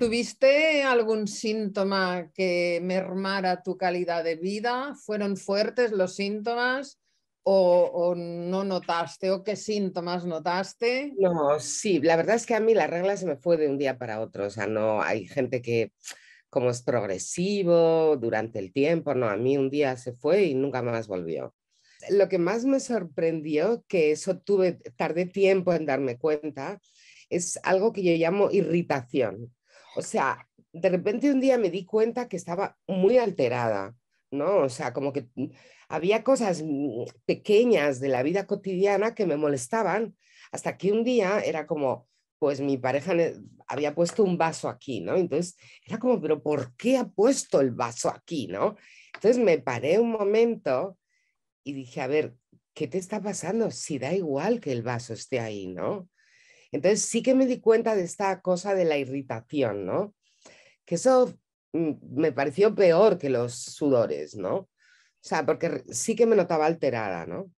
¿Tuviste algún síntoma que mermara tu calidad de vida? ¿Fueron fuertes los síntomas? O, no notaste o qué síntomas notaste? No, sí, la verdad es que a mí la regla se me fue de un día para otro, o sea, no hay gente que como es progresivo durante el tiempo, no, a mí un día se fue y nunca más volvió. Lo que más me sorprendió, que eso tuve, tardé tiempo en darme cuenta, es algo que yo llamo irritación. O sea, de repente un día me di cuenta que estaba muy alterada, ¿no? O sea, como que había cosas pequeñas de la vida cotidiana que me molestaban, hasta que un día era como, pues mi pareja había puesto un vaso aquí, ¿no? Entonces era como, pero ¿por qué ha puesto el vaso aquí, ¿no? Entonces me paré un momento y dije, a ver, ¿qué te está pasando? Si da igual que el vaso esté ahí, ¿no? Entonces sí que me di cuenta de esta cosa de la irritación, ¿no? Que eso mm, me pareció peor que los sudores, ¿no? O sea, porque sí que me notaba alterada, ¿no?